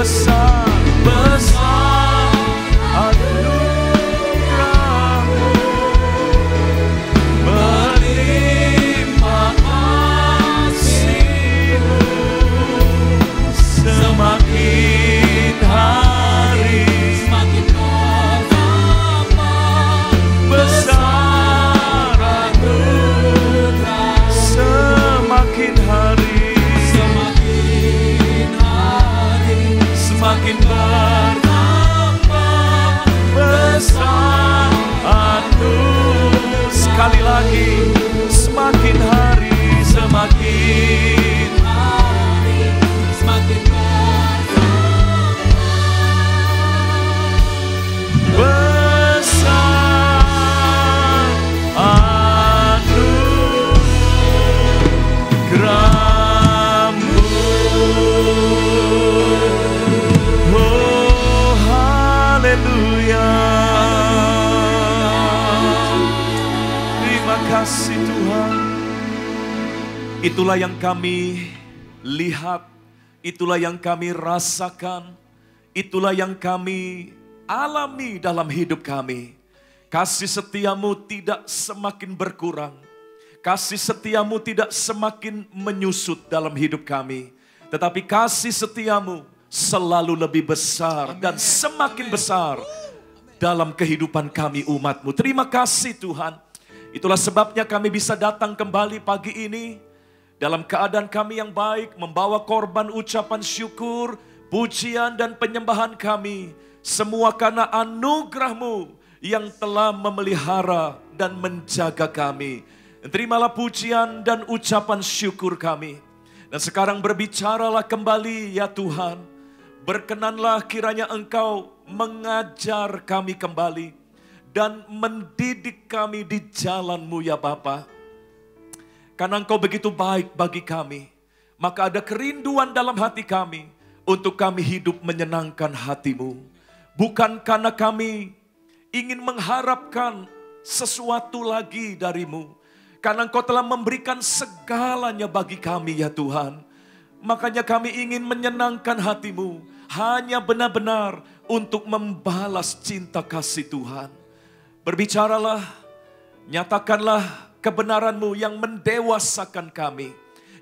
was so kasih Tuhan. Itulah yang kami lihat, itulah yang kami rasakan, itulah yang kami alami dalam hidup kami. Kasih setiamu tidak semakin berkurang. Kasih setiamu tidak semakin menyusut dalam hidup kami. Tetapi kasih setiamu selalu lebih besar dan semakin besar dalam kehidupan kami umatmu. Terima kasih Tuhan. Itulah sebabnya kami bisa datang kembali pagi ini dalam keadaan kami yang baik, membawa korban ucapan syukur, pujian dan penyembahan kami. Semua karena anugerahmu yang telah memelihara dan menjaga kami. Terimalah pujian dan ucapan syukur kami. Dan sekarang berbicaralah kembali ya Tuhan. Berkenanlah kiranya Engkau mengajar kami kembali dan mendidik kami di jalanmu ya Bapa. Karena engkau begitu baik bagi kami, maka ada kerinduan dalam hati kami untuk kami hidup menyenangkan hatimu. Bukan karena kami ingin mengharapkan sesuatu lagi darimu. Karena engkau telah memberikan segalanya bagi kami ya Tuhan. Makanya kami ingin menyenangkan hatimu. Hanya benar-benar untuk membalas cinta kasih Tuhan. Berbicaralah, nyatakanlah kebenaranmu yang mendewasakan kami,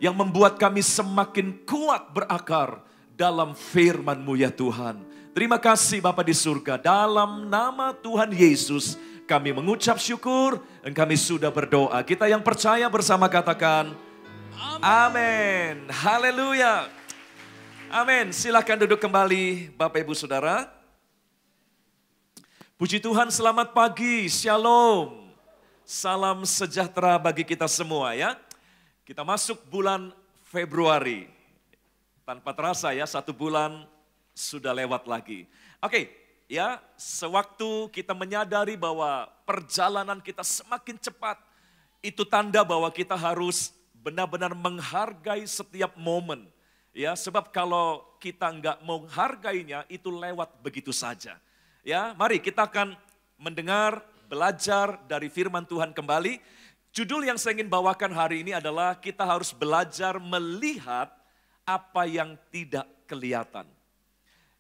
yang membuat kami semakin kuat berakar dalam firmanmu ya Tuhan. Terima kasih Bapak di surga, dalam nama Tuhan Yesus kami mengucap syukur dan kami sudah berdoa. Kita yang percaya bersama katakan, Amin. Haleluya. Amin. Silahkan duduk kembali Bapak Ibu Saudara. Puji Tuhan, selamat pagi, shalom. Salam sejahtera bagi kita semua ya. Kita masuk bulan Februari. Tanpa terasa ya, satu bulan sudah lewat lagi. Oke, ya, sewaktu kita menyadari bahwa perjalanan kita semakin cepat, itu tanda bahwa kita harus benar-benar menghargai setiap momen. Ya, sebab kalau kita nggak menghargainya, itu lewat begitu saja. Ya, mari kita akan mendengar, belajar dari firman Tuhan kembali. Judul yang saya ingin bawakan hari ini adalah kita harus belajar melihat apa yang tidak kelihatan.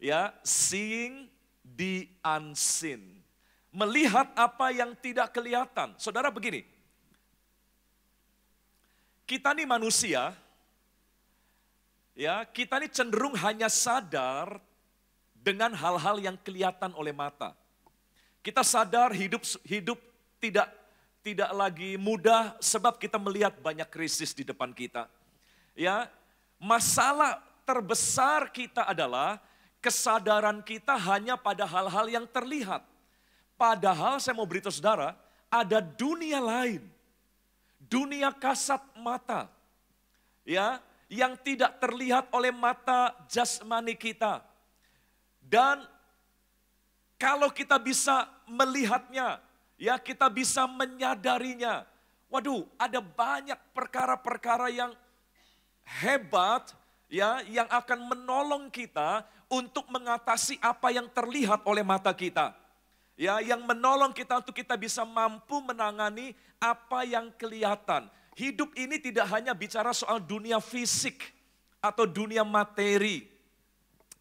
Ya, seeing the unseen. Melihat apa yang tidak kelihatan. Saudara begini, kita nih manusia, ya kita ini cenderung hanya sadar dengan hal-hal yang kelihatan oleh mata. Kita sadar hidup hidup tidak tidak lagi mudah sebab kita melihat banyak krisis di depan kita. Ya, masalah terbesar kita adalah kesadaran kita hanya pada hal-hal yang terlihat. Padahal saya mau beritahu saudara, ada dunia lain. Dunia kasat mata. Ya, yang tidak terlihat oleh mata jasmani kita, dan kalau kita bisa melihatnya, ya kita bisa menyadarinya. Waduh, ada banyak perkara-perkara yang hebat ya yang akan menolong kita untuk mengatasi apa yang terlihat oleh mata kita. Ya, yang menolong kita untuk kita bisa mampu menangani apa yang kelihatan. Hidup ini tidak hanya bicara soal dunia fisik atau dunia materi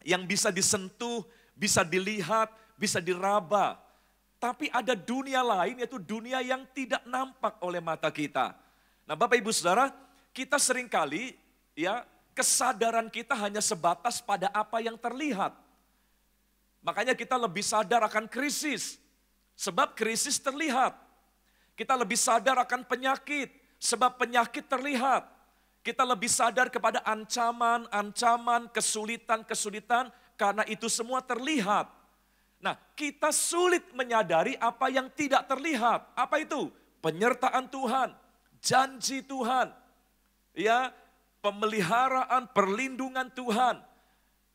yang bisa disentuh, bisa dilihat, bisa diraba. Tapi ada dunia lain yaitu dunia yang tidak nampak oleh mata kita. Nah Bapak Ibu Saudara, kita seringkali ya kesadaran kita hanya sebatas pada apa yang terlihat. Makanya kita lebih sadar akan krisis, sebab krisis terlihat. Kita lebih sadar akan penyakit, sebab penyakit terlihat. Kita lebih sadar kepada ancaman-ancaman, kesulitan-kesulitan karena itu semua terlihat. Nah, kita sulit menyadari apa yang tidak terlihat. Apa itu? Penyertaan Tuhan, janji Tuhan. Ya, pemeliharaan, perlindungan Tuhan.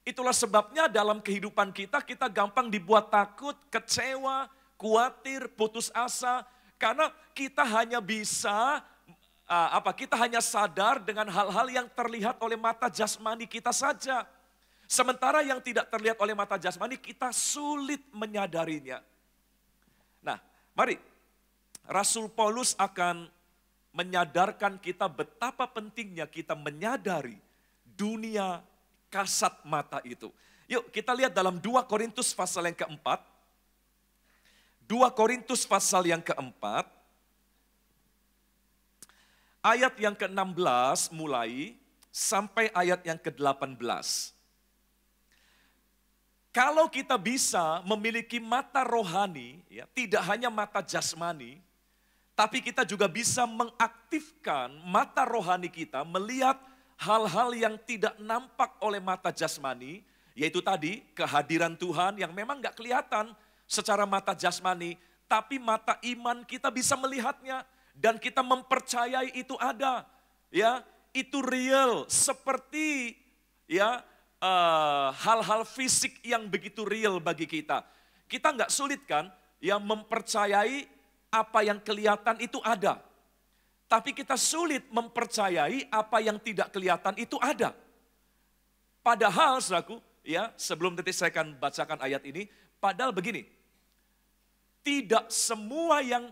Itulah sebabnya dalam kehidupan kita kita gampang dibuat takut, kecewa, khawatir, putus asa karena kita hanya bisa uh, apa kita hanya sadar dengan hal-hal yang terlihat oleh mata jasmani kita saja. Sementara yang tidak terlihat oleh mata jasmani kita sulit menyadarinya. Nah, mari Rasul Paulus akan menyadarkan kita betapa pentingnya kita menyadari dunia kasat mata itu. Yuk kita lihat dalam 2 Korintus pasal yang keempat. 2 Korintus pasal yang keempat Ayat yang ke-16 mulai sampai ayat yang ke-18. Kalau kita bisa memiliki mata rohani, ya, tidak hanya mata jasmani, tapi kita juga bisa mengaktifkan mata rohani kita melihat hal-hal yang tidak nampak oleh mata jasmani, yaitu tadi kehadiran Tuhan yang memang nggak kelihatan secara mata jasmani, tapi mata iman kita bisa melihatnya dan kita mempercayai itu ada, ya itu real seperti ya eh, hal-hal uh, fisik yang begitu real bagi kita. Kita nggak sulit kan yang mempercayai apa yang kelihatan itu ada. Tapi kita sulit mempercayai apa yang tidak kelihatan itu ada. Padahal saudaraku, ya sebelum detik saya akan bacakan ayat ini, padahal begini, tidak semua yang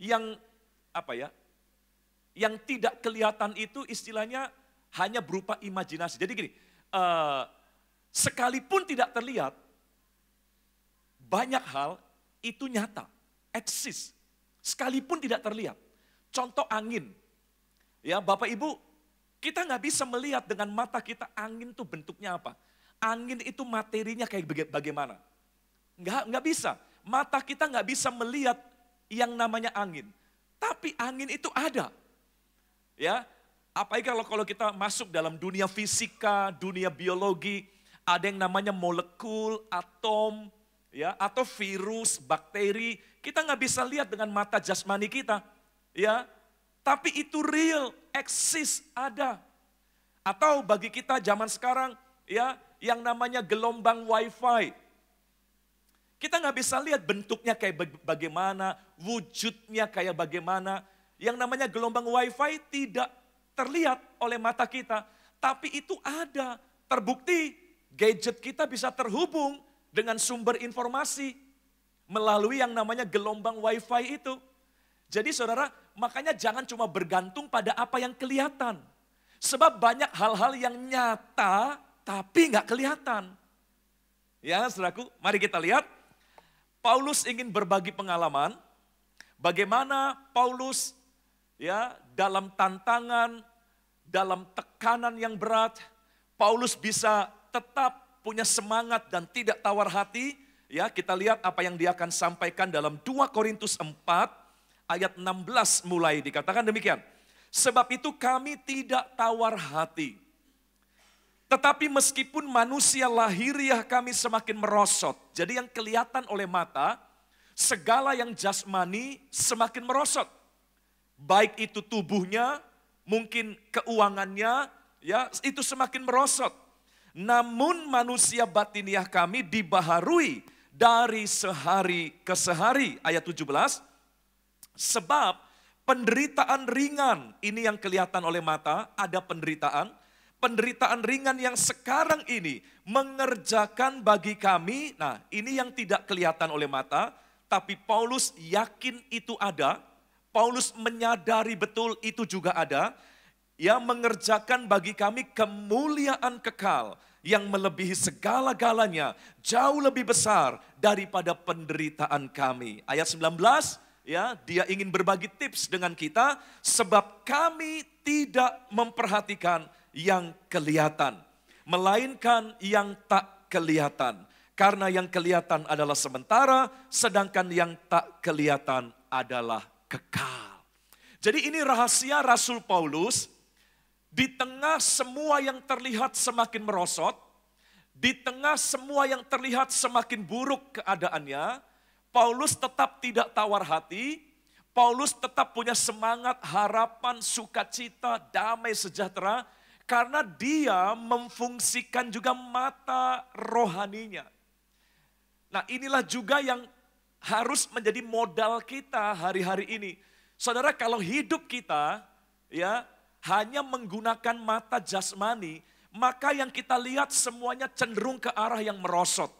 yang apa ya? Yang tidak kelihatan itu istilahnya hanya berupa imajinasi. Jadi gini, uh, sekalipun tidak terlihat, banyak hal itu nyata, eksis, sekalipun tidak terlihat. Contoh angin, ya Bapak Ibu, kita nggak bisa melihat dengan mata kita angin tuh bentuknya apa. Angin itu materinya kayak bagaimana? Nggak, nggak bisa. Mata kita nggak bisa melihat yang namanya angin. Tapi angin itu ada. Ya, apalagi kalau kalau kita masuk dalam dunia fisika, dunia biologi, ada yang namanya molekul, atom, ya atau virus, bakteri, kita nggak bisa lihat dengan mata jasmani kita, ya. Tapi itu real, eksis, ada. Atau bagi kita zaman sekarang, ya, yang namanya gelombang wifi, kita nggak bisa lihat bentuknya kayak bagaimana, wujudnya kayak bagaimana. Yang namanya gelombang wifi tidak terlihat oleh mata kita. Tapi itu ada, terbukti gadget kita bisa terhubung dengan sumber informasi melalui yang namanya gelombang wifi itu. Jadi saudara, makanya jangan cuma bergantung pada apa yang kelihatan. Sebab banyak hal-hal yang nyata tapi nggak kelihatan. Ya saudaraku, mari kita lihat Paulus ingin berbagi pengalaman bagaimana Paulus ya dalam tantangan, dalam tekanan yang berat, Paulus bisa tetap punya semangat dan tidak tawar hati. Ya, kita lihat apa yang dia akan sampaikan dalam 2 Korintus 4 ayat 16 mulai dikatakan demikian. Sebab itu kami tidak tawar hati tetapi meskipun manusia lahiriah kami semakin merosot, jadi yang kelihatan oleh mata, segala yang jasmani semakin merosot. Baik itu tubuhnya, mungkin keuangannya, ya itu semakin merosot. Namun manusia batiniah kami dibaharui dari sehari ke sehari, ayat 17. Sebab penderitaan ringan, ini yang kelihatan oleh mata, ada penderitaan, penderitaan ringan yang sekarang ini mengerjakan bagi kami. Nah, ini yang tidak kelihatan oleh mata, tapi Paulus yakin itu ada. Paulus menyadari betul itu juga ada yang mengerjakan bagi kami kemuliaan kekal yang melebihi segala-galanya, jauh lebih besar daripada penderitaan kami. Ayat 19, ya, dia ingin berbagi tips dengan kita sebab kami tidak memperhatikan yang kelihatan, melainkan yang tak kelihatan. Karena yang kelihatan adalah sementara, sedangkan yang tak kelihatan adalah kekal. Jadi ini rahasia Rasul Paulus di tengah semua yang terlihat semakin merosot, di tengah semua yang terlihat semakin buruk keadaannya, Paulus tetap tidak tawar hati, Paulus tetap punya semangat, harapan, sukacita, damai, sejahtera, karena dia memfungsikan juga mata rohaninya. Nah inilah juga yang harus menjadi modal kita hari-hari ini. Saudara kalau hidup kita ya hanya menggunakan mata jasmani, maka yang kita lihat semuanya cenderung ke arah yang merosot.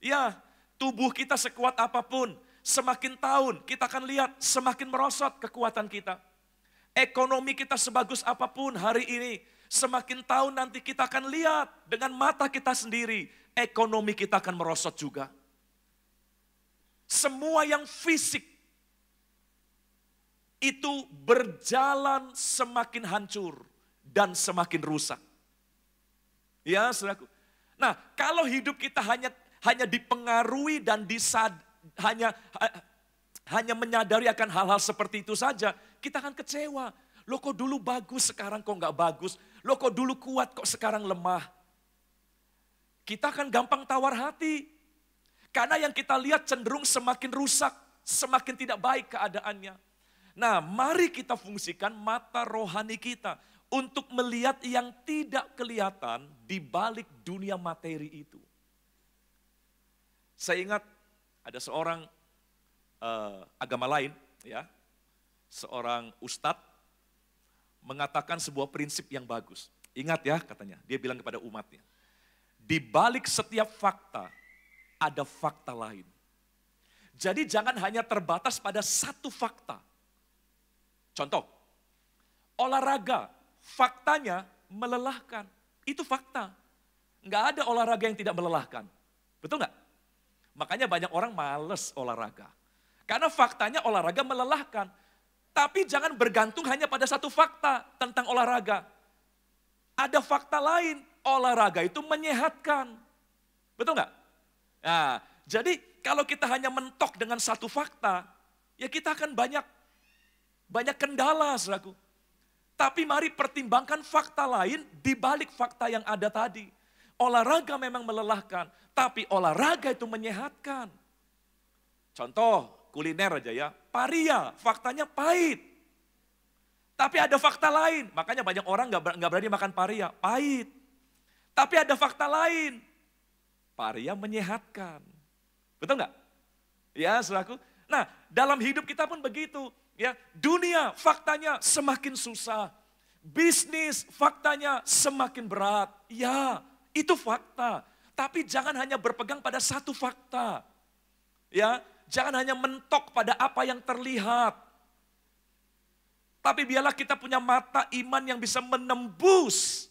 Ya, tubuh kita sekuat apapun, semakin tahun kita akan lihat semakin merosot kekuatan kita. Ekonomi kita sebagus apapun hari ini, Semakin tahun nanti kita akan lihat dengan mata kita sendiri, ekonomi kita akan merosot juga. Semua yang fisik itu berjalan semakin hancur dan semakin rusak. Ya, saudaraku. Nah, kalau hidup kita hanya hanya dipengaruhi dan disad, hanya eh, hanya menyadari akan hal-hal seperti itu saja, kita akan kecewa Lo kok dulu bagus, sekarang kok nggak bagus. Lo kok dulu kuat, kok sekarang lemah. Kita kan gampang tawar hati. Karena yang kita lihat cenderung semakin rusak, semakin tidak baik keadaannya. Nah, mari kita fungsikan mata rohani kita untuk melihat yang tidak kelihatan di balik dunia materi itu. Saya ingat ada seorang uh, agama lain, ya, seorang ustadz mengatakan sebuah prinsip yang bagus. Ingat ya katanya, dia bilang kepada umatnya. Di balik setiap fakta ada fakta lain. Jadi jangan hanya terbatas pada satu fakta. Contoh, olahraga faktanya melelahkan. Itu fakta. Nggak ada olahraga yang tidak melelahkan. Betul nggak? Makanya banyak orang males olahraga. Karena faktanya olahraga melelahkan. Tapi jangan bergantung hanya pada satu fakta tentang olahraga. Ada fakta lain, olahraga itu menyehatkan. Betul nggak? Nah, jadi kalau kita hanya mentok dengan satu fakta, ya kita akan banyak banyak kendala, saudaraku. Tapi mari pertimbangkan fakta lain di balik fakta yang ada tadi. Olahraga memang melelahkan, tapi olahraga itu menyehatkan. Contoh, kuliner aja ya, paria, faktanya pahit. Tapi ada fakta lain, makanya banyak orang nggak gak berani makan paria, pahit. Tapi ada fakta lain, paria menyehatkan. Betul nggak? Ya, selaku. Nah, dalam hidup kita pun begitu. Ya, dunia faktanya semakin susah. Bisnis faktanya semakin berat. Ya, itu fakta. Tapi jangan hanya berpegang pada satu fakta. Ya, jangan hanya mentok pada apa yang terlihat. Tapi biarlah kita punya mata iman yang bisa menembus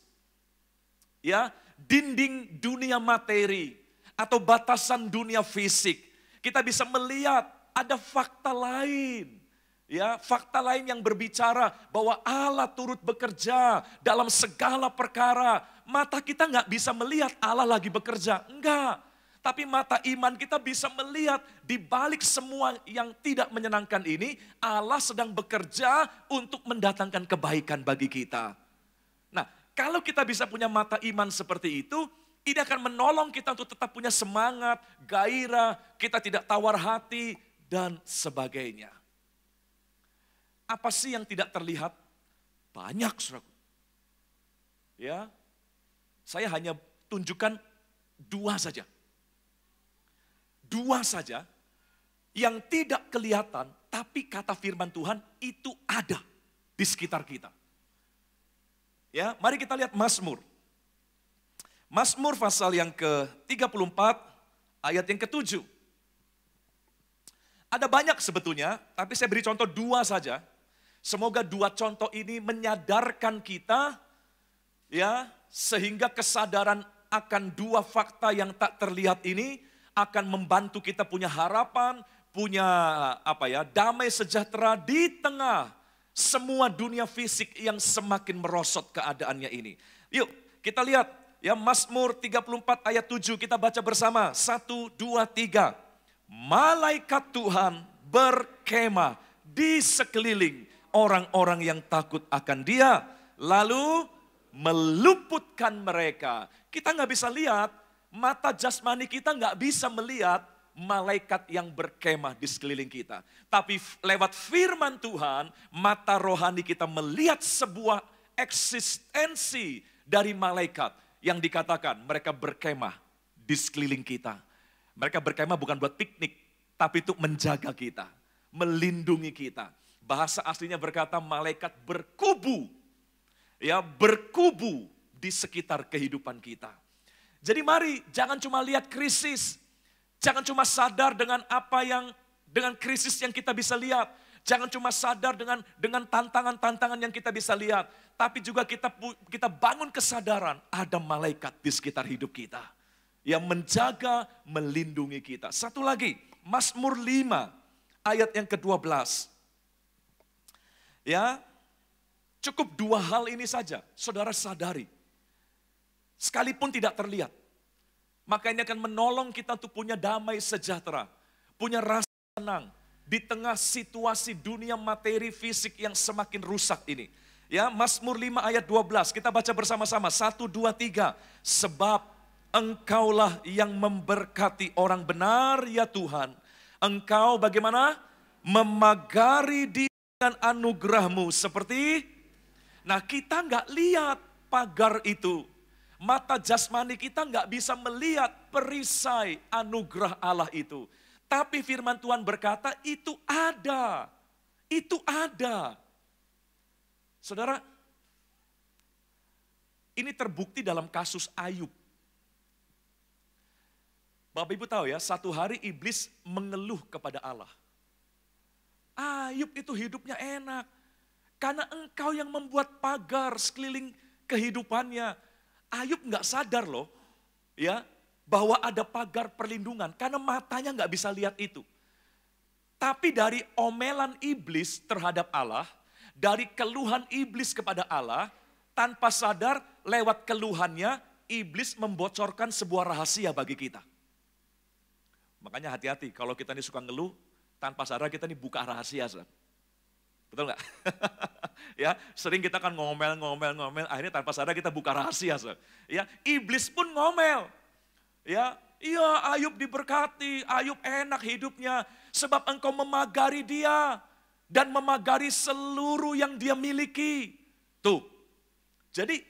ya dinding dunia materi atau batasan dunia fisik. Kita bisa melihat ada fakta lain. Ya, fakta lain yang berbicara bahwa Allah turut bekerja dalam segala perkara. Mata kita nggak bisa melihat Allah lagi bekerja. Enggak, tapi mata iman kita bisa melihat di balik semua yang tidak menyenangkan ini, Allah sedang bekerja untuk mendatangkan kebaikan bagi kita. Nah, kalau kita bisa punya mata iman seperti itu, ini akan menolong kita untuk tetap punya semangat, gairah, kita tidak tawar hati, dan sebagainya. Apa sih yang tidak terlihat? Banyak, saudara. Ya, saya hanya tunjukkan dua saja. Dua saja yang tidak kelihatan, tapi kata firman Tuhan itu ada di sekitar kita. Ya, mari kita lihat Mazmur. Mazmur pasal yang ke-34 ayat yang ke-7. Ada banyak sebetulnya, tapi saya beri contoh dua saja. Semoga dua contoh ini menyadarkan kita ya sehingga kesadaran akan dua fakta yang tak terlihat ini akan membantu kita punya harapan, punya apa ya, damai sejahtera di tengah semua dunia fisik yang semakin merosot keadaannya ini. Yuk, kita lihat ya Mazmur 34 ayat 7 kita baca bersama. 1 2 3. Malaikat Tuhan berkemah di sekeliling orang-orang yang takut akan Dia, lalu meluputkan mereka. Kita nggak bisa lihat mata jasmani kita nggak bisa melihat malaikat yang berkemah di sekeliling kita. Tapi lewat firman Tuhan, mata rohani kita melihat sebuah eksistensi dari malaikat yang dikatakan mereka berkemah di sekeliling kita. Mereka berkemah bukan buat piknik, tapi untuk menjaga kita, melindungi kita. Bahasa aslinya berkata malaikat berkubu. Ya, berkubu di sekitar kehidupan kita. Jadi mari jangan cuma lihat krisis, jangan cuma sadar dengan apa yang dengan krisis yang kita bisa lihat, jangan cuma sadar dengan dengan tantangan-tantangan yang kita bisa lihat, tapi juga kita kita bangun kesadaran ada malaikat di sekitar hidup kita yang menjaga, melindungi kita. Satu lagi, Mazmur 5 ayat yang ke-12. Ya, cukup dua hal ini saja, saudara sadari sekalipun tidak terlihat. Maka ini akan menolong kita untuk punya damai sejahtera, punya rasa tenang di tengah situasi dunia materi fisik yang semakin rusak ini. Ya, Mazmur 5 ayat 12, kita baca bersama-sama, 1, 2, 3. Sebab engkaulah yang memberkati orang benar ya Tuhan. Engkau bagaimana? Memagari dengan anugerahmu seperti... Nah kita nggak lihat pagar itu, Mata jasmani kita nggak bisa melihat perisai anugerah Allah itu. Tapi firman Tuhan berkata itu ada. Itu ada. Saudara, ini terbukti dalam kasus Ayub. Bapak Ibu tahu ya, satu hari iblis mengeluh kepada Allah. Ayub itu hidupnya enak. Karena engkau yang membuat pagar sekeliling kehidupannya. Ayub nggak sadar loh, ya bahwa ada pagar perlindungan karena matanya nggak bisa lihat itu. Tapi dari omelan iblis terhadap Allah, dari keluhan iblis kepada Allah, tanpa sadar lewat keluhannya, iblis membocorkan sebuah rahasia bagi kita. Makanya hati-hati kalau kita ini suka ngeluh, tanpa sadar kita ini buka rahasia. Saudara. Betul nggak? ya, sering kita kan ngomel, ngomel, ngomel, akhirnya tanpa sadar kita buka rahasia. So. Ya, iblis pun ngomel. Ya, iya Ayub diberkati, Ayub enak hidupnya, sebab engkau memagari dia dan memagari seluruh yang dia miliki. Tuh. Jadi,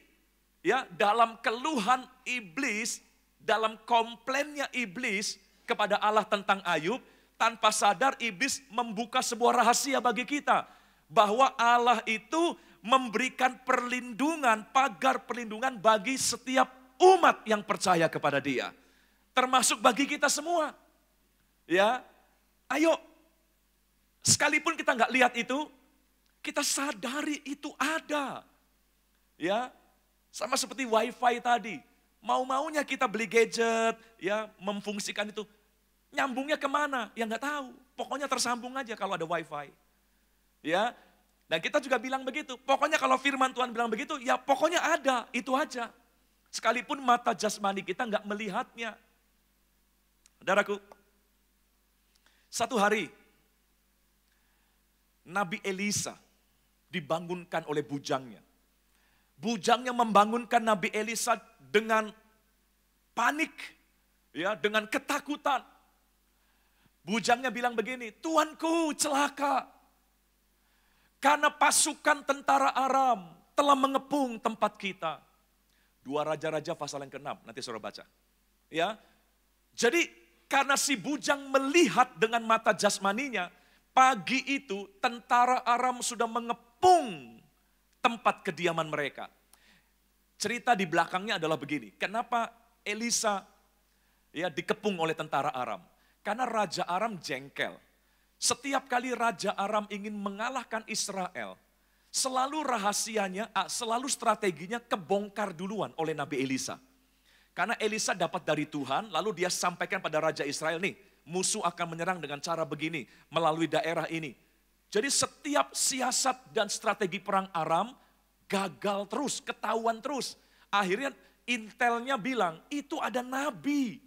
ya dalam keluhan iblis, dalam komplainnya iblis kepada Allah tentang Ayub, tanpa sadar iblis membuka sebuah rahasia bagi kita bahwa Allah itu memberikan perlindungan, pagar perlindungan bagi setiap umat yang percaya kepada Dia, termasuk bagi kita semua. Ya, ayo, sekalipun kita nggak lihat itu, kita sadari itu ada. Ya, sama seperti WiFi tadi, mau-maunya kita beli gadget, ya, memfungsikan itu, nyambungnya kemana? Ya nggak tahu. Pokoknya tersambung aja kalau ada WiFi ya. Dan kita juga bilang begitu. Pokoknya kalau firman Tuhan bilang begitu, ya pokoknya ada, itu aja. Sekalipun mata jasmani kita nggak melihatnya. Saudaraku, satu hari Nabi Elisa dibangunkan oleh bujangnya. Bujangnya membangunkan Nabi Elisa dengan panik, ya, dengan ketakutan. Bujangnya bilang begini, "Tuanku, celaka." Karena pasukan tentara Aram telah mengepung tempat kita. Dua Raja-Raja pasal yang ke-6, nanti saudara baca. Ya, Jadi karena si bujang melihat dengan mata jasmaninya, pagi itu tentara Aram sudah mengepung tempat kediaman mereka. Cerita di belakangnya adalah begini, kenapa Elisa ya dikepung oleh tentara Aram? Karena Raja Aram jengkel. Setiap kali Raja Aram ingin mengalahkan Israel, selalu rahasianya, selalu strateginya kebongkar duluan oleh Nabi Elisa. Karena Elisa dapat dari Tuhan, lalu dia sampaikan pada Raja Israel nih, musuh akan menyerang dengan cara begini, melalui daerah ini. Jadi setiap siasat dan strategi perang Aram gagal terus, ketahuan terus. Akhirnya intelnya bilang, itu ada nabi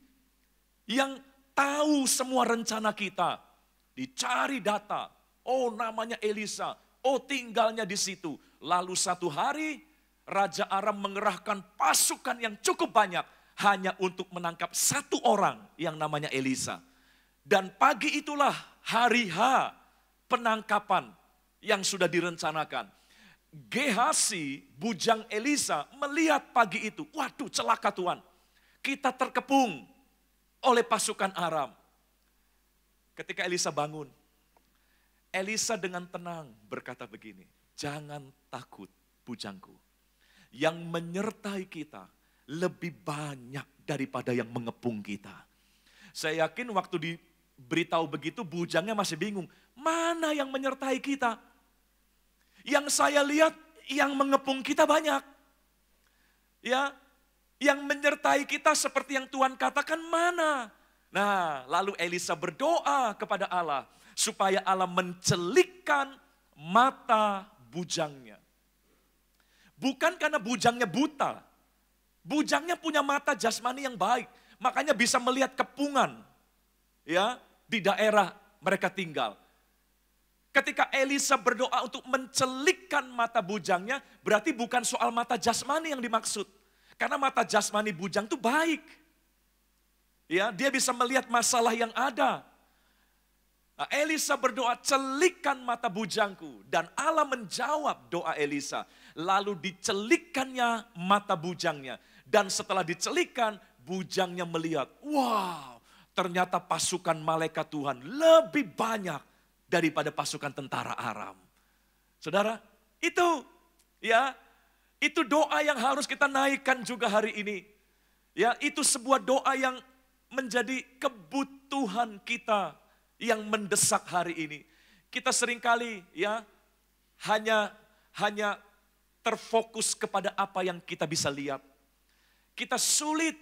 yang tahu semua rencana kita Dicari data. Oh namanya Elisa. Oh tinggalnya di situ. Lalu satu hari Raja Aram mengerahkan pasukan yang cukup banyak hanya untuk menangkap satu orang yang namanya Elisa. Dan pagi itulah hari H penangkapan yang sudah direncanakan. Gehasi, bujang Elisa melihat pagi itu, waduh celaka Tuhan. Kita terkepung oleh pasukan Aram. Ketika Elisa bangun, Elisa dengan tenang berkata begini, jangan takut bujangku. Yang menyertai kita lebih banyak daripada yang mengepung kita. Saya yakin waktu diberitahu begitu bujangnya masih bingung, mana yang menyertai kita? Yang saya lihat yang mengepung kita banyak. Ya, yang menyertai kita seperti yang Tuhan katakan mana? Nah, lalu Elisa berdoa kepada Allah supaya Allah mencelikkan mata bujangnya. Bukan karena bujangnya buta. Bujangnya punya mata jasmani yang baik, makanya bisa melihat kepungan ya di daerah mereka tinggal. Ketika Elisa berdoa untuk mencelikkan mata bujangnya, berarti bukan soal mata jasmani yang dimaksud. Karena mata jasmani bujang itu baik. Ya, dia bisa melihat masalah yang ada. Nah, Elisa berdoa, celikan mata bujangku. Dan Allah menjawab doa Elisa. Lalu dicelikannya mata bujangnya. Dan setelah dicelikan, bujangnya melihat. Wow, ternyata pasukan malaikat Tuhan lebih banyak daripada pasukan tentara Aram. Saudara, itu ya, itu doa yang harus kita naikkan juga hari ini. Ya, itu sebuah doa yang menjadi kebutuhan kita yang mendesak hari ini. Kita seringkali ya hanya hanya terfokus kepada apa yang kita bisa lihat. Kita sulit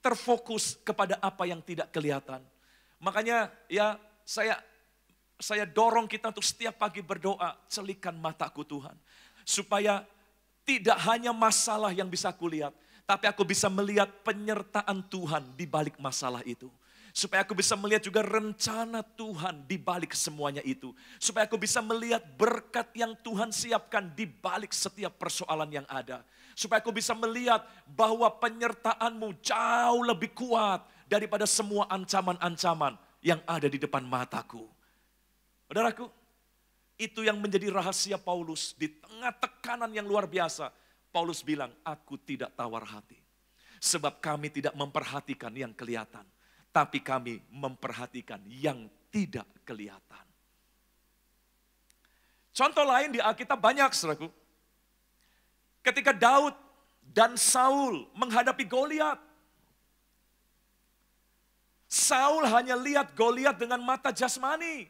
terfokus kepada apa yang tidak kelihatan. Makanya ya saya saya dorong kita untuk setiap pagi berdoa, celikan mataku Tuhan. Supaya tidak hanya masalah yang bisa kulihat, tapi aku bisa melihat penyertaan Tuhan di balik masalah itu. Supaya aku bisa melihat juga rencana Tuhan di balik semuanya itu. Supaya aku bisa melihat berkat yang Tuhan siapkan di balik setiap persoalan yang ada. Supaya aku bisa melihat bahwa penyertaanmu jauh lebih kuat daripada semua ancaman-ancaman yang ada di depan mataku. Saudaraku, itu yang menjadi rahasia Paulus di tengah tekanan yang luar biasa Paulus bilang, aku tidak tawar hati. Sebab kami tidak memperhatikan yang kelihatan. Tapi kami memperhatikan yang tidak kelihatan. Contoh lain di Alkitab banyak, saudaraku. Ketika Daud dan Saul menghadapi Goliat, Saul hanya lihat Goliat dengan mata jasmani.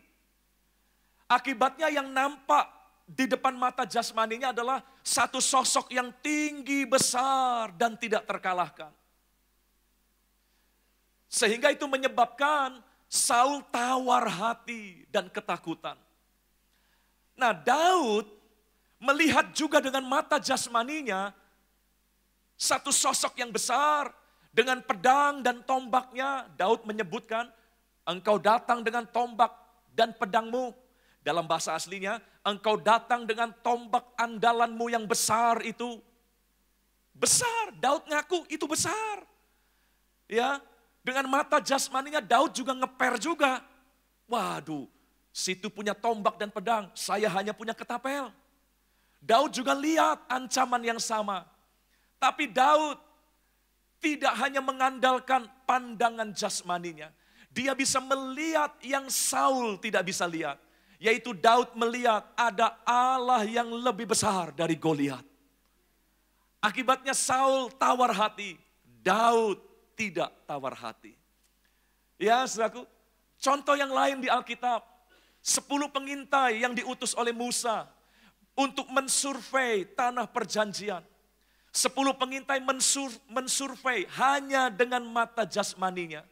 Akibatnya yang nampak di depan mata jasmaninya adalah satu sosok yang tinggi besar dan tidak terkalahkan. Sehingga itu menyebabkan Saul tawar hati dan ketakutan. Nah, Daud melihat juga dengan mata jasmaninya satu sosok yang besar dengan pedang dan tombaknya. Daud menyebutkan, "Engkau datang dengan tombak dan pedangmu." Dalam bahasa aslinya, Engkau datang dengan tombak andalanmu yang besar itu. Besar, Daud ngaku itu besar. Ya, dengan mata jasmaninya Daud juga ngeper juga. Waduh, situ punya tombak dan pedang, saya hanya punya ketapel. Daud juga lihat ancaman yang sama. Tapi Daud tidak hanya mengandalkan pandangan jasmaninya. Dia bisa melihat yang Saul tidak bisa lihat. Yaitu Daud melihat ada Allah yang lebih besar dari Goliat. Akibatnya Saul tawar hati, Daud tidak tawar hati. Ya saudaraku, contoh yang lain di Alkitab. Sepuluh pengintai yang diutus oleh Musa untuk mensurvei tanah perjanjian. Sepuluh pengintai mensur, mensurvei hanya dengan mata jasmaninya.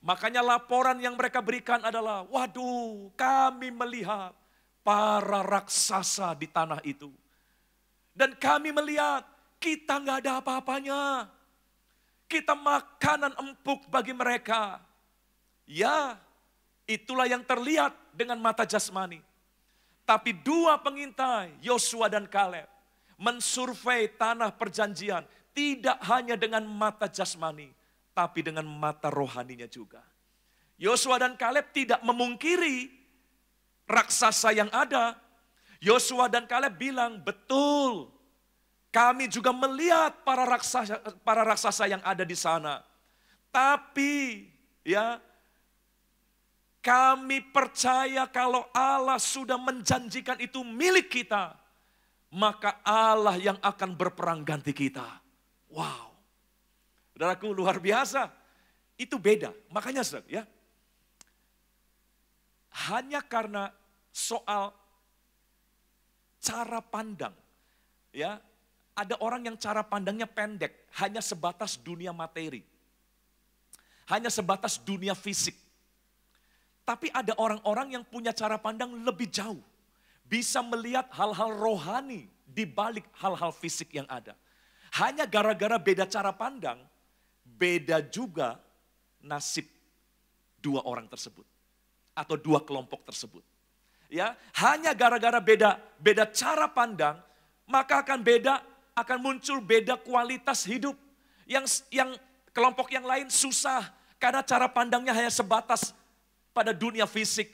Makanya laporan yang mereka berikan adalah, waduh kami melihat para raksasa di tanah itu. Dan kami melihat kita nggak ada apa-apanya. Kita makanan empuk bagi mereka. Ya, itulah yang terlihat dengan mata jasmani. Tapi dua pengintai, Yosua dan Kaleb, mensurvei tanah perjanjian tidak hanya dengan mata jasmani, tapi dengan mata rohaninya juga. Yosua dan Kaleb tidak memungkiri raksasa yang ada. Yosua dan Kaleb bilang, "Betul. Kami juga melihat para raksasa para raksasa yang ada di sana. Tapi ya kami percaya kalau Allah sudah menjanjikan itu milik kita, maka Allah yang akan berperang ganti kita." Wow. Saudaraku luar biasa. Itu beda. Makanya saudara, ya. Hanya karena soal cara pandang. Ya, ada orang yang cara pandangnya pendek, hanya sebatas dunia materi. Hanya sebatas dunia fisik. Tapi ada orang-orang yang punya cara pandang lebih jauh. Bisa melihat hal-hal rohani di balik hal-hal fisik yang ada. Hanya gara-gara beda cara pandang, beda juga nasib dua orang tersebut atau dua kelompok tersebut. Ya, hanya gara-gara beda beda cara pandang, maka akan beda akan muncul beda kualitas hidup. Yang yang kelompok yang lain susah karena cara pandangnya hanya sebatas pada dunia fisik.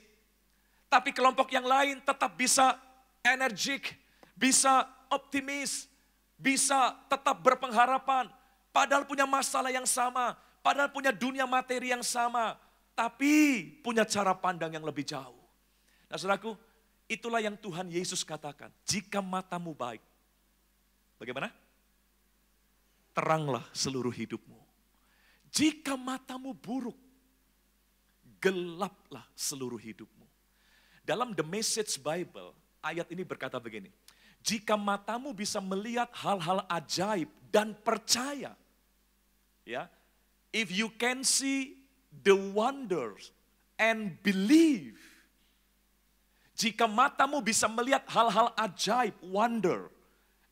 Tapi kelompok yang lain tetap bisa energik, bisa optimis, bisa tetap berpengharapan, Padahal punya masalah yang sama. Padahal punya dunia materi yang sama. Tapi punya cara pandang yang lebih jauh. Nah saudaraku, itulah yang Tuhan Yesus katakan. Jika matamu baik, bagaimana? Teranglah seluruh hidupmu. Jika matamu buruk, gelaplah seluruh hidupmu. Dalam The Message Bible, ayat ini berkata begini. Jika matamu bisa melihat hal-hal ajaib dan percaya, Ya. If you can see the wonders and believe. Jika matamu bisa melihat hal-hal ajaib, wonder,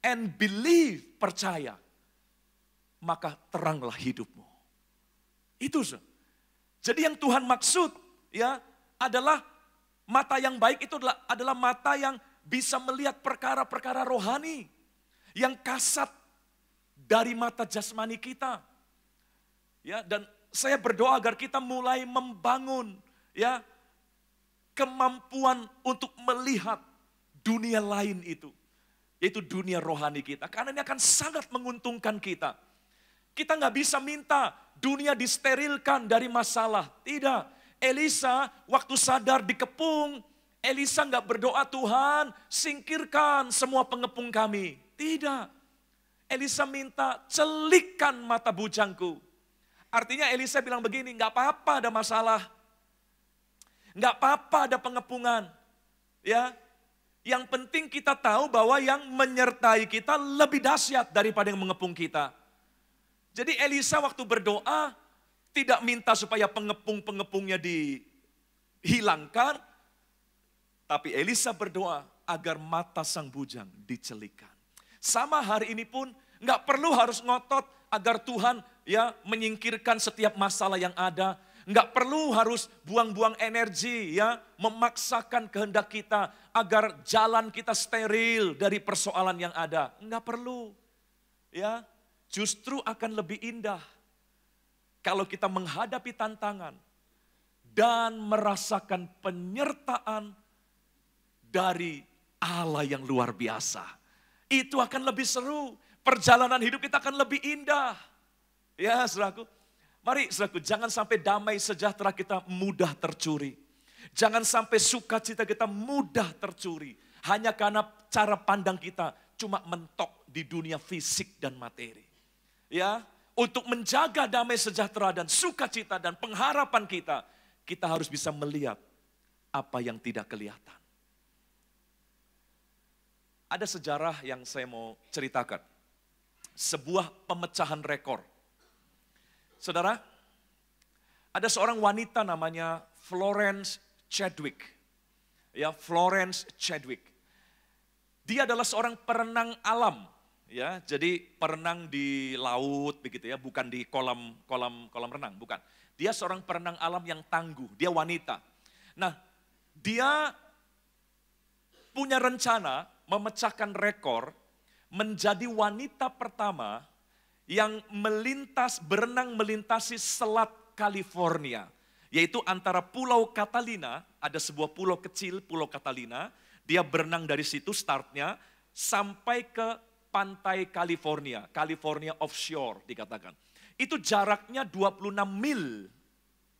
and believe, percaya, maka teranglah hidupmu. Itu. Jadi yang Tuhan maksud ya adalah mata yang baik itu adalah, adalah mata yang bisa melihat perkara-perkara rohani yang kasat dari mata jasmani kita Ya, dan saya berdoa agar kita mulai membangun ya kemampuan untuk melihat dunia lain itu, yaitu dunia rohani kita. Karena ini akan sangat menguntungkan kita. Kita nggak bisa minta dunia disterilkan dari masalah. Tidak. Elisa waktu sadar dikepung, Elisa nggak berdoa Tuhan, singkirkan semua pengepung kami. Tidak. Elisa minta celikkan mata bujangku. Artinya Elisa bilang begini, nggak apa-apa ada masalah. nggak apa-apa ada pengepungan. Ya, yang penting kita tahu bahwa yang menyertai kita lebih dahsyat daripada yang mengepung kita. Jadi Elisa waktu berdoa tidak minta supaya pengepung-pengepungnya dihilangkan. Tapi Elisa berdoa agar mata sang bujang dicelikan. Sama hari ini pun nggak perlu harus ngotot agar Tuhan ya menyingkirkan setiap masalah yang ada. Nggak perlu harus buang-buang energi ya, memaksakan kehendak kita agar jalan kita steril dari persoalan yang ada. Nggak perlu. Ya, justru akan lebih indah kalau kita menghadapi tantangan dan merasakan penyertaan dari Allah yang luar biasa. Itu akan lebih seru. Perjalanan hidup kita akan lebih indah. Ya, selaku, Mari, selaku jangan sampai damai sejahtera kita mudah tercuri. Jangan sampai sukacita kita mudah tercuri. Hanya karena cara pandang kita cuma mentok di dunia fisik dan materi. Ya, untuk menjaga damai sejahtera dan sukacita dan pengharapan kita, kita harus bisa melihat apa yang tidak kelihatan. Ada sejarah yang saya mau ceritakan. Sebuah pemecahan rekor Saudara, ada seorang wanita namanya Florence Chadwick. Ya, Florence Chadwick. Dia adalah seorang perenang alam, ya. Jadi perenang di laut begitu ya, bukan di kolam kolam kolam renang, bukan. Dia seorang perenang alam yang tangguh, dia wanita. Nah, dia punya rencana memecahkan rekor menjadi wanita pertama yang melintas berenang melintasi selat California, yaitu antara Pulau Catalina, ada sebuah pulau kecil Pulau Catalina, dia berenang dari situ startnya sampai ke pantai California, California offshore dikatakan. Itu jaraknya 26 mil,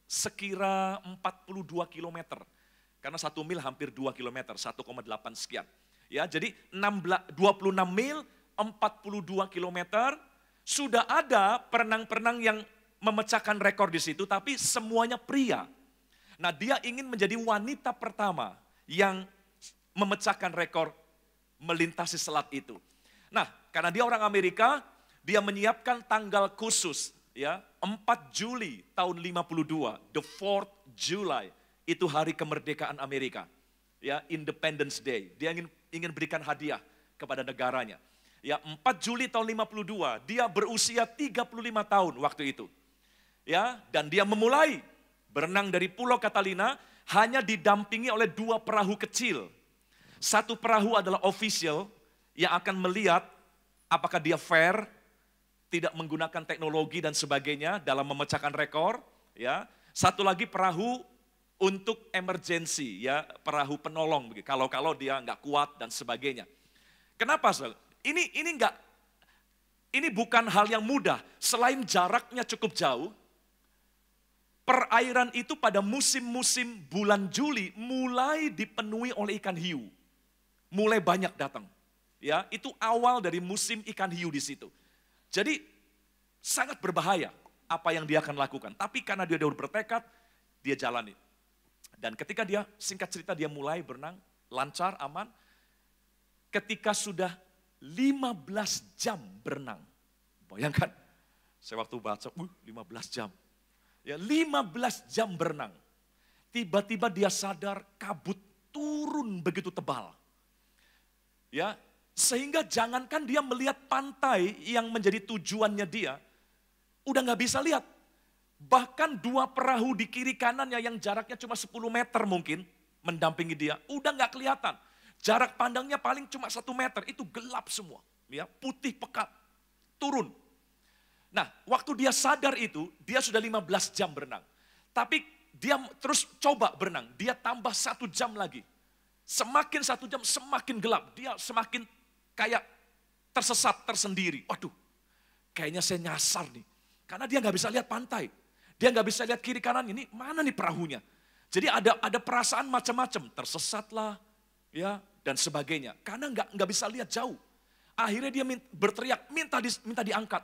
sekira 42 kilometer. Karena satu mil hampir 2 kilometer, 1,8 sekian. Ya, jadi 26, 26 mil, 42 kilometer, sudah ada perenang-perenang yang memecahkan rekor di situ, tapi semuanya pria. Nah dia ingin menjadi wanita pertama yang memecahkan rekor melintasi selat itu. Nah karena dia orang Amerika, dia menyiapkan tanggal khusus ya 4 Juli tahun 52, the 4th July itu hari kemerdekaan Amerika. Ya, Independence Day. Dia ingin ingin berikan hadiah kepada negaranya. Ya 4 Juli tahun 52, dia berusia 35 tahun waktu itu. Ya, dan dia memulai berenang dari Pulau Catalina hanya didampingi oleh dua perahu kecil. Satu perahu adalah official yang akan melihat apakah dia fair, tidak menggunakan teknologi dan sebagainya dalam memecahkan rekor, ya. Satu lagi perahu untuk emergency, ya perahu penolong, kalau-kalau dia nggak kuat dan sebagainya. Kenapa? Saudara? Ini ini enggak ini bukan hal yang mudah. Selain jaraknya cukup jauh, perairan itu pada musim-musim bulan Juli mulai dipenuhi oleh ikan hiu. Mulai banyak datang. Ya, itu awal dari musim ikan hiu di situ. Jadi sangat berbahaya apa yang dia akan lakukan. Tapi karena dia udah bertekad, dia jalani. Dan ketika dia singkat cerita dia mulai berenang lancar, aman. Ketika sudah 15 jam berenang. Bayangkan, saya waktu baca, uh, 15 jam. Ya, 15 jam berenang. Tiba-tiba dia sadar kabut turun begitu tebal. Ya, sehingga jangankan dia melihat pantai yang menjadi tujuannya dia, udah nggak bisa lihat. Bahkan dua perahu di kiri kanannya yang jaraknya cuma 10 meter mungkin mendampingi dia, udah nggak kelihatan. Jarak pandangnya paling cuma satu meter, itu gelap semua. ya Putih pekat, turun. Nah, waktu dia sadar itu, dia sudah 15 jam berenang. Tapi dia terus coba berenang, dia tambah satu jam lagi. Semakin satu jam, semakin gelap. Dia semakin kayak tersesat tersendiri. Waduh, kayaknya saya nyasar nih. Karena dia nggak bisa lihat pantai. Dia nggak bisa lihat kiri kanan ini, mana nih perahunya. Jadi ada ada perasaan macam-macam, tersesat lah, ya dan sebagainya. Karena nggak nggak bisa lihat jauh. Akhirnya dia berteriak minta di, minta diangkat.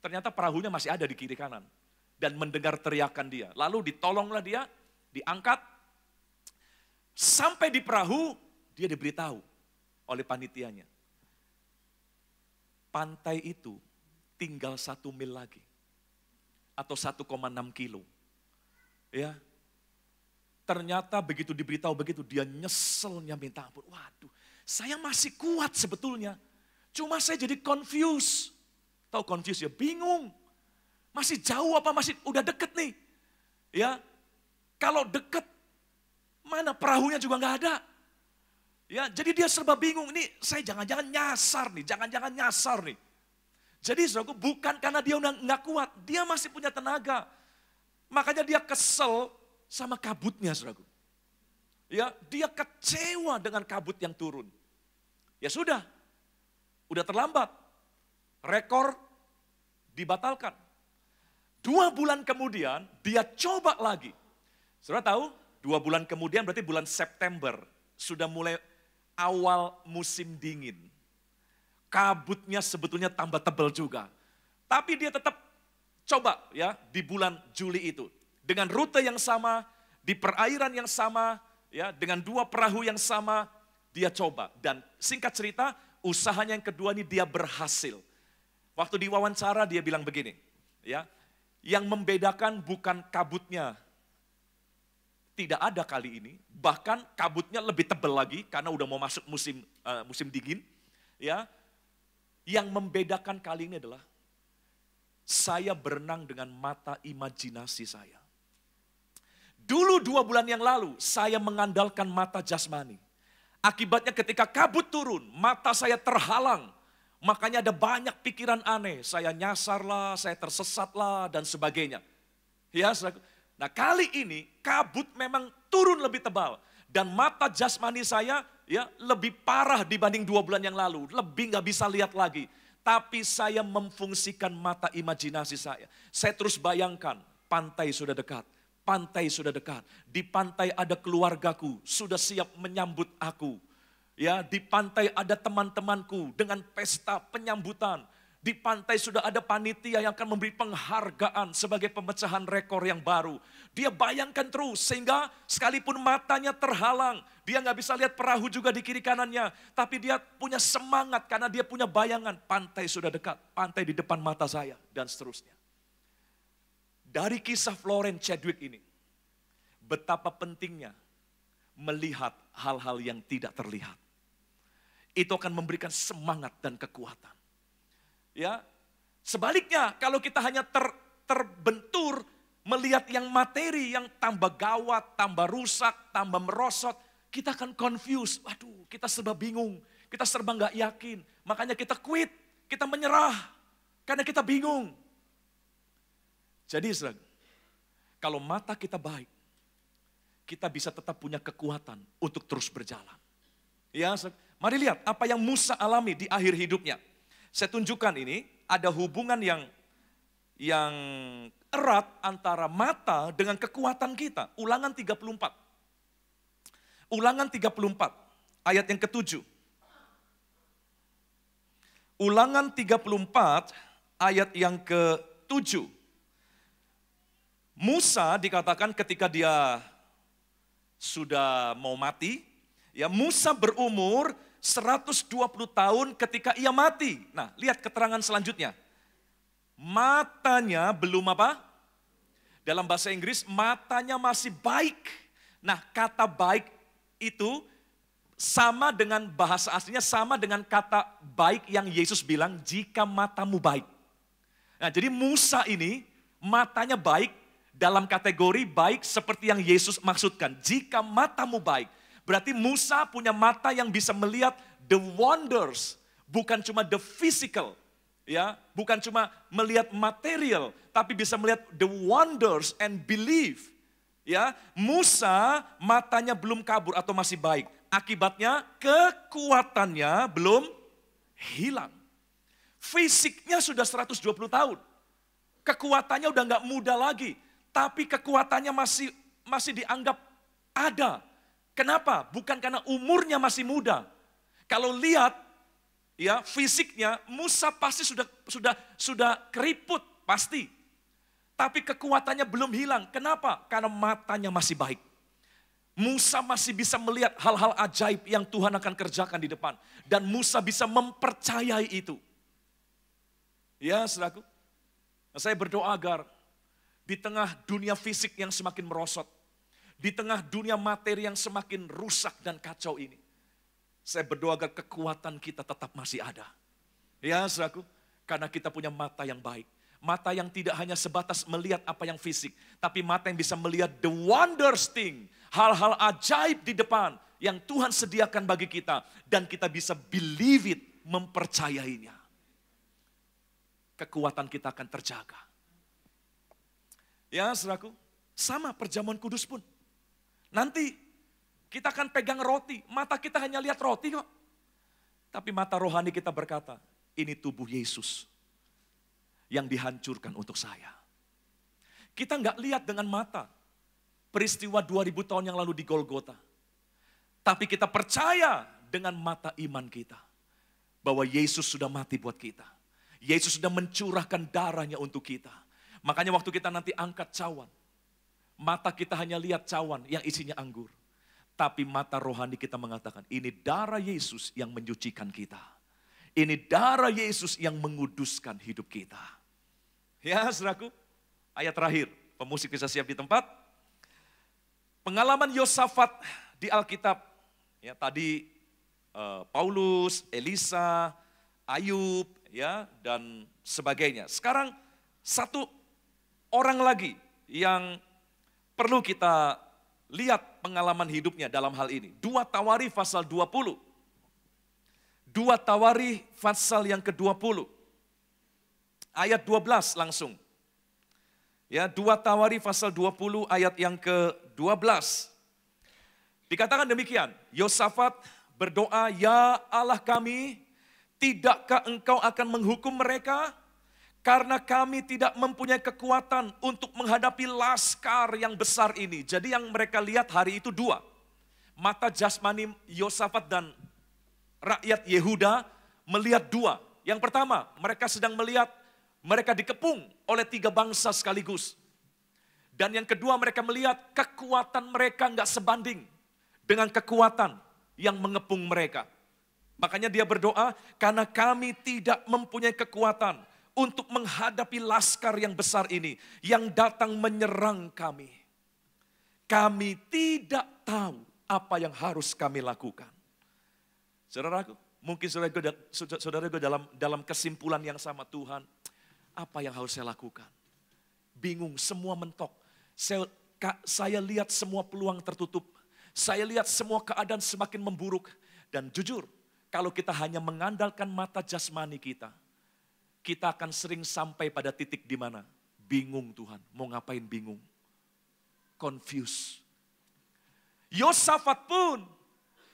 Ternyata perahunya masih ada di kiri kanan dan mendengar teriakan dia. Lalu ditolonglah dia, diangkat sampai di perahu dia diberitahu oleh panitianya. Pantai itu tinggal satu mil lagi atau 1,6 kilo. Ya, Ternyata begitu diberitahu begitu dia nyeselnya minta ampun. Waduh, saya masih kuat sebetulnya. Cuma saya jadi confused. Tahu confused ya, bingung. Masih jauh apa masih udah deket nih. Ya, kalau deket mana perahunya juga nggak ada. Ya, jadi dia serba bingung. Ini saya jangan-jangan nyasar nih, jangan-jangan nyasar nih. Jadi saudaraku bukan karena dia udah nggak kuat, dia masih punya tenaga. Makanya dia kesel sama kabutnya saudaraku. Ya, dia kecewa dengan kabut yang turun. Ya sudah, udah terlambat. Rekor dibatalkan. Dua bulan kemudian dia coba lagi. sudah tahu, dua bulan kemudian berarti bulan September. Sudah mulai awal musim dingin. Kabutnya sebetulnya tambah tebal juga. Tapi dia tetap coba ya di bulan Juli itu dengan rute yang sama, di perairan yang sama, ya dengan dua perahu yang sama, dia coba. Dan singkat cerita, usahanya yang kedua ini dia berhasil. Waktu diwawancara dia bilang begini, ya, yang membedakan bukan kabutnya tidak ada kali ini, bahkan kabutnya lebih tebal lagi karena udah mau masuk musim uh, musim dingin, ya. Yang membedakan kali ini adalah saya berenang dengan mata imajinasi saya. Dulu dua bulan yang lalu saya mengandalkan mata jasmani. Akibatnya ketika kabut turun, mata saya terhalang. Makanya ada banyak pikiran aneh. Saya nyasarlah, saya tersesatlah, dan sebagainya. Ya, nah kali ini kabut memang turun lebih tebal. Dan mata jasmani saya ya lebih parah dibanding dua bulan yang lalu. Lebih nggak bisa lihat lagi. Tapi saya memfungsikan mata imajinasi saya. Saya terus bayangkan, pantai sudah dekat pantai sudah dekat. Di pantai ada keluargaku, sudah siap menyambut aku. Ya, di pantai ada teman-temanku dengan pesta penyambutan. Di pantai sudah ada panitia yang akan memberi penghargaan sebagai pemecahan rekor yang baru. Dia bayangkan terus sehingga sekalipun matanya terhalang, dia nggak bisa lihat perahu juga di kiri kanannya. Tapi dia punya semangat karena dia punya bayangan pantai sudah dekat, pantai di depan mata saya dan seterusnya dari kisah Florence Chadwick ini, betapa pentingnya melihat hal-hal yang tidak terlihat. Itu akan memberikan semangat dan kekuatan. Ya, sebaliknya kalau kita hanya ter, terbentur melihat yang materi yang tambah gawat, tambah rusak, tambah merosot, kita akan confused. Waduh, kita serba bingung, kita serba nggak yakin. Makanya kita quit, kita menyerah karena kita bingung. Jadi Israel, kalau mata kita baik, kita bisa tetap punya kekuatan untuk terus berjalan. Ya, mari lihat apa yang Musa alami di akhir hidupnya. Saya tunjukkan ini, ada hubungan yang yang erat antara mata dengan kekuatan kita. Ulangan 34. Ulangan 34 ayat yang ketujuh. Ulangan 34 ayat yang ketujuh. Musa dikatakan ketika dia sudah mau mati, ya Musa berumur 120 tahun ketika ia mati. Nah, lihat keterangan selanjutnya. Matanya belum apa? Dalam bahasa Inggris, matanya masih baik. Nah, kata baik itu sama dengan bahasa aslinya sama dengan kata baik yang Yesus bilang jika matamu baik. Nah, jadi Musa ini matanya baik dalam kategori baik seperti yang Yesus maksudkan. Jika matamu baik, berarti Musa punya mata yang bisa melihat the wonders, bukan cuma the physical, ya, bukan cuma melihat material, tapi bisa melihat the wonders and belief Ya, Musa matanya belum kabur atau masih baik. Akibatnya kekuatannya belum hilang. Fisiknya sudah 120 tahun. Kekuatannya udah nggak muda lagi tapi kekuatannya masih masih dianggap ada. Kenapa? Bukan karena umurnya masih muda. Kalau lihat ya fisiknya Musa pasti sudah sudah sudah keriput pasti. Tapi kekuatannya belum hilang. Kenapa? Karena matanya masih baik. Musa masih bisa melihat hal-hal ajaib yang Tuhan akan kerjakan di depan dan Musa bisa mempercayai itu. Ya, Saudaraku. Saya berdoa agar di tengah dunia fisik yang semakin merosot, di tengah dunia materi yang semakin rusak dan kacau ini. Saya berdoa agar kekuatan kita tetap masih ada. Ya, saudaraku, karena kita punya mata yang baik. Mata yang tidak hanya sebatas melihat apa yang fisik, tapi mata yang bisa melihat the wonders thing, hal-hal ajaib di depan yang Tuhan sediakan bagi kita dan kita bisa believe it, mempercayainya. Kekuatan kita akan terjaga Ya saudaraku, sama perjamuan kudus pun. Nanti kita akan pegang roti, mata kita hanya lihat roti kok. Tapi mata rohani kita berkata, ini tubuh Yesus yang dihancurkan untuk saya. Kita nggak lihat dengan mata peristiwa 2000 tahun yang lalu di Golgota. Tapi kita percaya dengan mata iman kita bahwa Yesus sudah mati buat kita. Yesus sudah mencurahkan darahnya untuk kita Makanya waktu kita nanti angkat cawan, mata kita hanya lihat cawan yang isinya anggur. Tapi mata rohani kita mengatakan, ini darah Yesus yang menyucikan kita. Ini darah Yesus yang menguduskan hidup kita. Ya saudaraku, ayat terakhir, pemusik bisa siap di tempat. Pengalaman Yosafat di Alkitab, ya tadi uh, Paulus, Elisa, Ayub, ya dan sebagainya. Sekarang satu orang lagi yang perlu kita lihat pengalaman hidupnya dalam hal ini. Dua Tawari pasal 20. Dua Tawari pasal yang ke-20. Ayat 12 langsung. Ya, dua Tawari pasal 20 ayat yang ke-12. Dikatakan demikian, Yosafat berdoa, "Ya Allah kami, tidakkah engkau akan menghukum mereka?" Karena kami tidak mempunyai kekuatan untuk menghadapi laskar yang besar ini. Jadi yang mereka lihat hari itu dua. Mata jasmani Yosafat dan rakyat Yehuda melihat dua. Yang pertama, mereka sedang melihat mereka dikepung oleh tiga bangsa sekaligus. Dan yang kedua mereka melihat kekuatan mereka nggak sebanding dengan kekuatan yang mengepung mereka. Makanya dia berdoa, karena kami tidak mempunyai kekuatan untuk menghadapi laskar yang besar ini yang datang menyerang kami. Kami tidak tahu apa yang harus kami lakukan. Saudaraku, mungkin saudara gue dalam dalam kesimpulan yang sama Tuhan, apa yang harus saya lakukan? Bingung, semua mentok. Saya, saya lihat semua peluang tertutup. Saya lihat semua keadaan semakin memburuk. Dan jujur, kalau kita hanya mengandalkan mata jasmani kita, kita akan sering sampai pada titik di mana bingung Tuhan, mau ngapain bingung. Confuse. Yosafat pun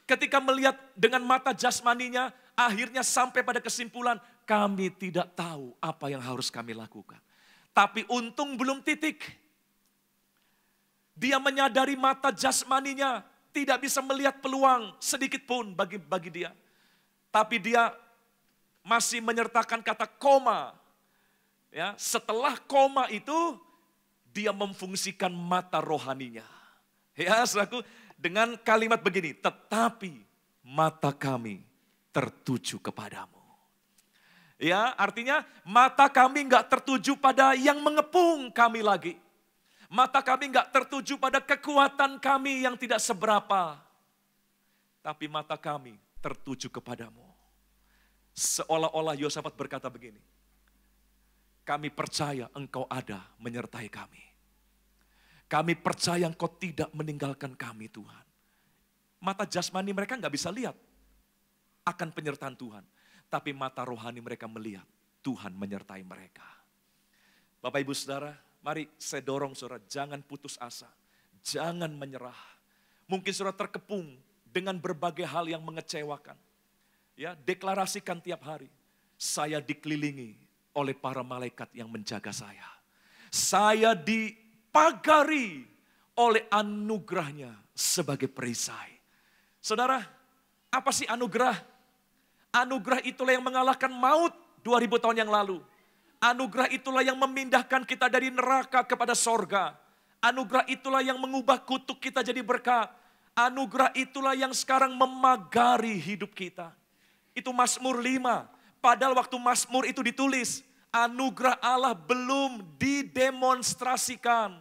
ketika melihat dengan mata jasmaninya, akhirnya sampai pada kesimpulan, kami tidak tahu apa yang harus kami lakukan. Tapi untung belum titik. Dia menyadari mata jasmaninya tidak bisa melihat peluang sedikit pun bagi bagi dia. Tapi dia masih menyertakan kata koma. Ya, setelah koma itu dia memfungsikan mata rohaninya. Ya, selaku dengan kalimat begini, tetapi mata kami tertuju kepadamu. Ya, artinya mata kami nggak tertuju pada yang mengepung kami lagi. Mata kami nggak tertuju pada kekuatan kami yang tidak seberapa. Tapi mata kami tertuju kepadamu. Seolah-olah Yosafat berkata begini, kami percaya engkau ada menyertai kami. Kami percaya engkau tidak meninggalkan kami Tuhan. Mata jasmani mereka nggak bisa lihat akan penyertaan Tuhan. Tapi mata rohani mereka melihat Tuhan menyertai mereka. Bapak ibu saudara, mari saya dorong saudara jangan putus asa. Jangan menyerah. Mungkin saudara terkepung dengan berbagai hal yang mengecewakan Ya, deklarasikan tiap hari. Saya dikelilingi oleh para malaikat yang menjaga saya. Saya dipagari oleh anugerahnya sebagai perisai. Saudara, apa sih anugerah? Anugerah itulah yang mengalahkan maut 2000 tahun yang lalu. Anugerah itulah yang memindahkan kita dari neraka kepada sorga. Anugerah itulah yang mengubah kutuk kita jadi berkat Anugerah itulah yang sekarang memagari hidup kita. Itu Mazmur 5. Padahal waktu Mazmur itu ditulis, anugerah Allah belum didemonstrasikan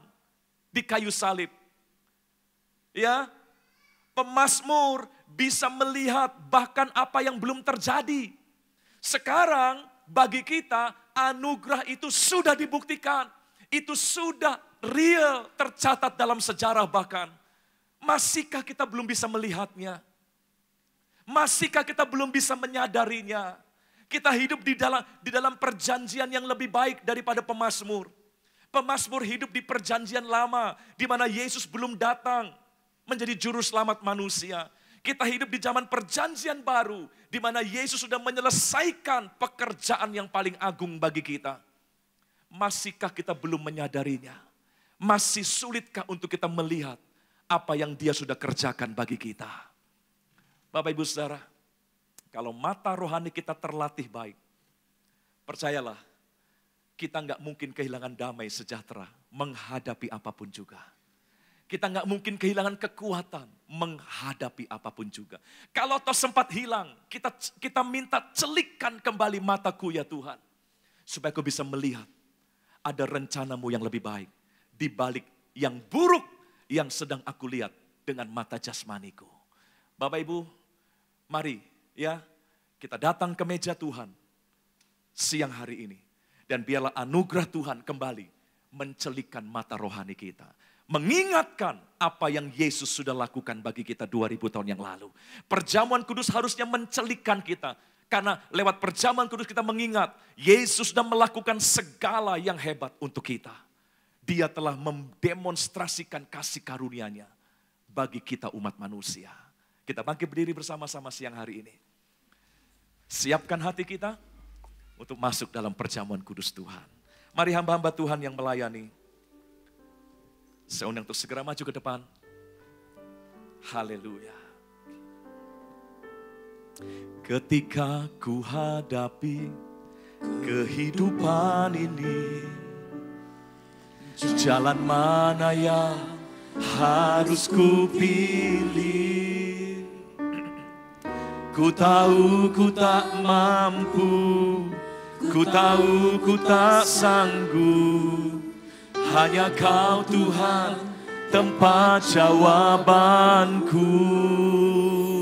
di kayu salib. Ya, pemazmur bisa melihat bahkan apa yang belum terjadi. Sekarang bagi kita anugerah itu sudah dibuktikan. Itu sudah real tercatat dalam sejarah bahkan. Masihkah kita belum bisa melihatnya? Masihkah kita belum bisa menyadarinya? Kita hidup di dalam di dalam perjanjian yang lebih baik daripada pemazmur. Pemazmur hidup di perjanjian lama di mana Yesus belum datang menjadi juru selamat manusia. Kita hidup di zaman perjanjian baru di mana Yesus sudah menyelesaikan pekerjaan yang paling agung bagi kita. Masihkah kita belum menyadarinya? Masih sulitkah untuk kita melihat apa yang dia sudah kerjakan bagi kita? Bapak Ibu Saudara, kalau mata rohani kita terlatih baik, percayalah kita nggak mungkin kehilangan damai sejahtera menghadapi apapun juga. Kita nggak mungkin kehilangan kekuatan menghadapi apapun juga. Kalau toh sempat hilang, kita kita minta celikkan kembali mataku ya Tuhan. Supaya aku bisa melihat ada rencanamu yang lebih baik. Di balik yang buruk yang sedang aku lihat dengan mata jasmaniku. Bapak Ibu, Mari ya kita datang ke meja Tuhan siang hari ini. Dan biarlah anugerah Tuhan kembali mencelikkan mata rohani kita mengingatkan apa yang Yesus sudah lakukan bagi kita 2000 tahun yang lalu. Perjamuan kudus harusnya mencelikkan kita. Karena lewat perjamuan kudus kita mengingat, Yesus sudah melakukan segala yang hebat untuk kita. Dia telah mendemonstrasikan kasih karunia-Nya bagi kita umat manusia. Kita bangkit berdiri bersama-sama siang hari ini. Siapkan hati kita untuk masuk dalam perjamuan kudus Tuhan. Mari hamba-hamba Tuhan yang melayani. Saya untuk segera maju ke depan. Haleluya. Ketika ku hadapi kehidupan ini, jalan mana yang harus ku pilih? Ku tahu ku tak mampu, ku tahu ku tak sanggup. Hanya kau Tuhan tempat jawabanku.